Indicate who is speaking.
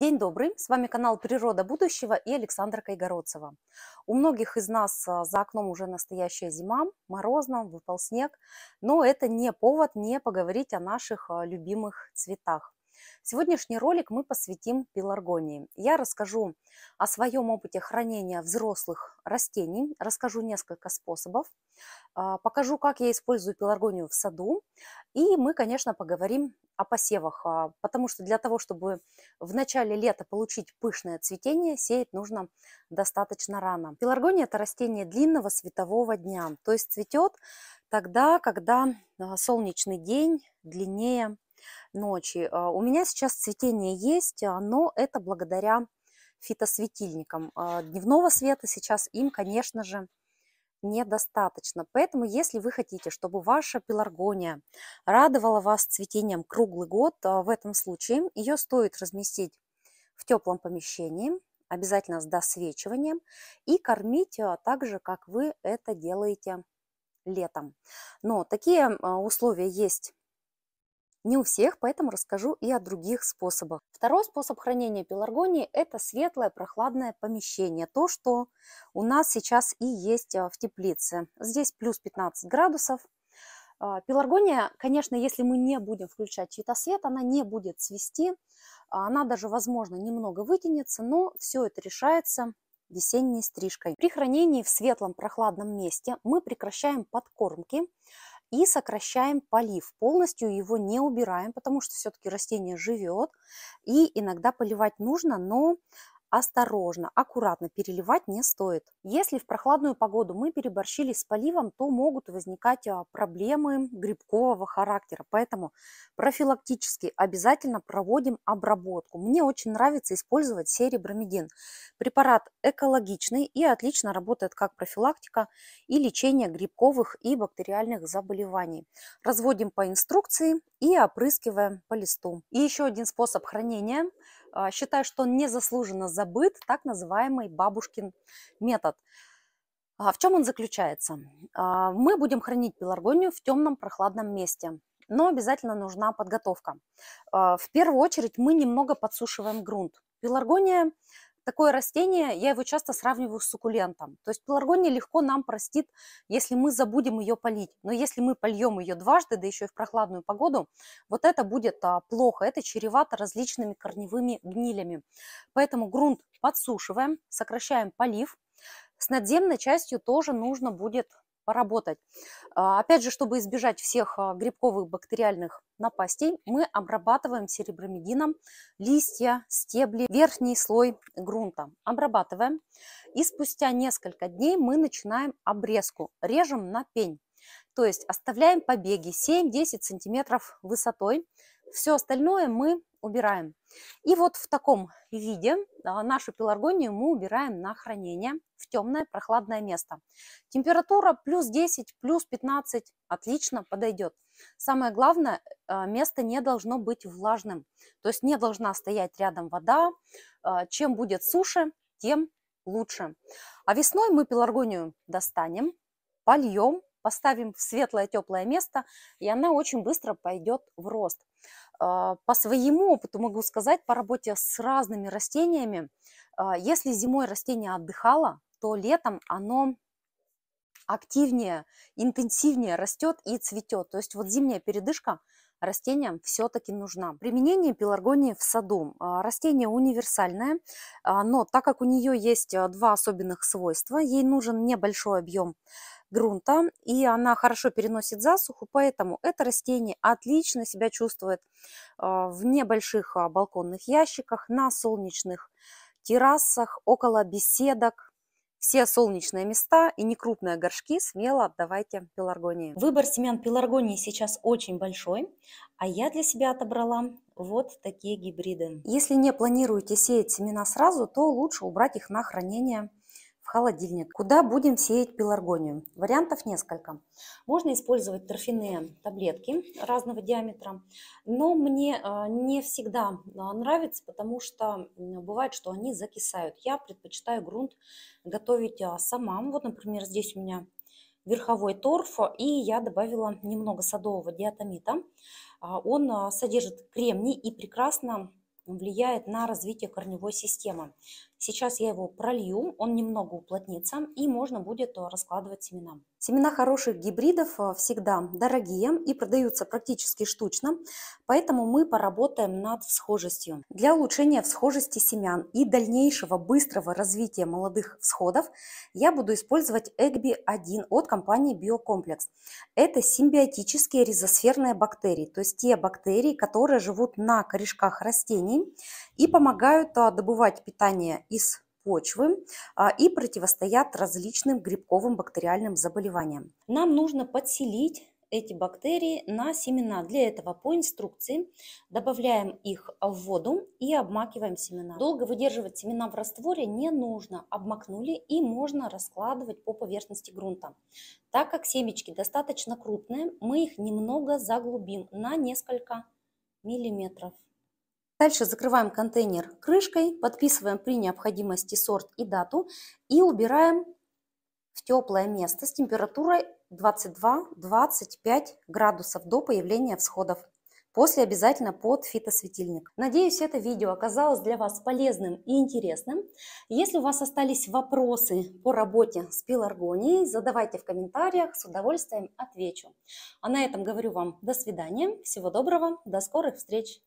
Speaker 1: День добрый, с вами канал «Природа будущего» и Александра Кайгородцева. У многих из нас а, за окном уже настоящая зима, морозно, выпал снег, но это не повод не поговорить о наших а, любимых цветах. Сегодняшний ролик мы посвятим пеларгонии. Я расскажу о своем опыте хранения взрослых растений, расскажу несколько способов, а, покажу, как я использую пеларгонию в саду, и мы, конечно, поговорим о посевах, а, потому что для того, чтобы в начале лета получить пышное цветение, сеять нужно достаточно рано. Пеларгония – это растение длинного светового дня, то есть цветет тогда, когда а, солнечный день длиннее ночи. Э, у меня сейчас цветение есть, а, но это благодаря фитосветильникам. А, дневного света сейчас им, конечно же, недостаточно. Поэтому, если вы хотите, чтобы ваша пеларгония радовала вас цветением круглый год, а, в этом случае ее стоит разместить в теплом помещении, обязательно с досвечиванием, и кормить так же, как вы это делаете летом. Но такие условия есть не у всех, поэтому расскажу и о других способах. Второй способ хранения пеларгонии – это светлое прохладное помещение. То, что у нас сейчас и есть э, в теплице. Здесь плюс 15 градусов. А, пеларгония, конечно, если мы не будем включать чей она не будет цвести. А она даже, возможно, немного вытянется, но все это решается весенней стрижкой. При хранении в светлом прохладном месте мы прекращаем подкормки, и сокращаем полив. Полностью его не убираем, потому что все-таки растение живет. И иногда поливать нужно, но осторожно, аккуратно переливать не стоит. Если в прохладную погоду мы переборщили с поливом, то могут возникать а, проблемы грибкового характера. Поэтому профилактически обязательно проводим обработку. Мне очень нравится использовать серебромедин. Препарат экологичный и отлично работает как профилактика и лечение грибковых и бактериальных заболеваний. Разводим по инструкции и опрыскиваем по листу. И еще один способ хранения. А, считаю, что он незаслуженно забыт так называемый бабушкин метод. А, в чем он заключается? А, мы будем хранить пеларгонию в темном прохладном месте, но обязательно нужна подготовка. А, в первую очередь мы немного подсушиваем грунт. Пеларгония такое растение, я его часто сравниваю с суккулентом. То есть пеларгония легко нам простит, если мы забудем ее полить. Но если мы польем ее дважды, да еще и в прохладную погоду, вот это будет а, плохо. Это чревато различными корневыми гнилями. Поэтому грунт подсушиваем, сокращаем полив. С надземной частью тоже нужно будет поработать. А, опять же, чтобы избежать всех а, грибковых бактериальных напастей, мы обрабатываем серебромедином листья, стебли, верхний слой грунта. Обрабатываем и спустя несколько дней мы начинаем обрезку, режем на пень. То есть оставляем побеги 7-10 сантиметров высотой, все остальное мы убираем. И вот в таком виде а, нашу пеларгонию мы убираем на хранение в темное прохладное место. Температура плюс 10, плюс 15 отлично подойдет. Самое главное, а, место не должно быть влажным. То есть не должна стоять рядом вода. А, чем будет суше, тем лучше. А весной мы пеларгонию достанем, польем поставим в светлое теплое место, и она очень быстро пойдет в рост. А, по своему опыту могу сказать, по работе с разными растениями, а, если зимой растение отдыхало, то летом оно активнее, интенсивнее растет и цветет. То есть вот зимняя передышка – растениям все-таки нужна. Применение пеларгонии в саду. А, растение универсальное, а, но так как у нее есть а, два особенных свойства, ей нужен небольшой объем грунта, и она хорошо переносит засуху, поэтому это растение отлично себя чувствует в небольших балконных ящиках, на солнечных террасах, около беседок, все солнечные места и некрупные горшки смело отдавайте пеларгонии. Выбор семян пеларгонии сейчас очень большой, а я для себя отобрала вот такие гибриды. Если не планируете сеять семена сразу, то лучше убрать их на хранение в холодильник. Куда будем сеять пеларгонию? Вариантов несколько. Можно использовать торфяные таблетки разного диаметра, но мне а, не всегда а, нравится, потому что бывает, что они закисают. Я предпочитаю грунт готовить а, сама. Вот, например, здесь у меня верховой торф, и я добавила немного садового диатомита. Он содержит кремний и прекрасно влияет на развитие корневой системы. Сейчас я его пролью, он немного уплотнится и можно будет э, раскладывать семена. Семена хороших гибридов э, всегда дорогие и продаются практически штучно, поэтому мы поработаем над всхожестью. Для улучшения всхожести семян и дальнейшего быстрого развития молодых всходов я буду использовать Эгби-1 от компании Биокомплекс. Это симбиотические ризосферные бактерии, то есть те бактерии, которые живут на корешках растений и помогают э, добывать питание из почвы а, и противостоят различным грибковым бактериальным заболеваниям. Нам нужно подселить эти бактерии на семена. Для этого по инструкции добавляем их в воду и обмакиваем семена. Долго выдерживать семена в растворе не нужно. Обмакнули и можно раскладывать по поверхности грунта. Так как семечки достаточно крупные, мы их немного заглубим на несколько миллиметров. Дальше закрываем контейнер крышкой, подписываем при необходимости сорт и дату и убираем в теплое место с температурой 22-25 градусов до появления всходов. После обязательно под фитосветильник. Надеюсь, это видео оказалось для вас полезным и интересным. Если у вас остались вопросы по работе с пеларгонией, задавайте в комментариях, с удовольствием отвечу. А на этом говорю вам до свидания, всего доброго, до скорых встреч!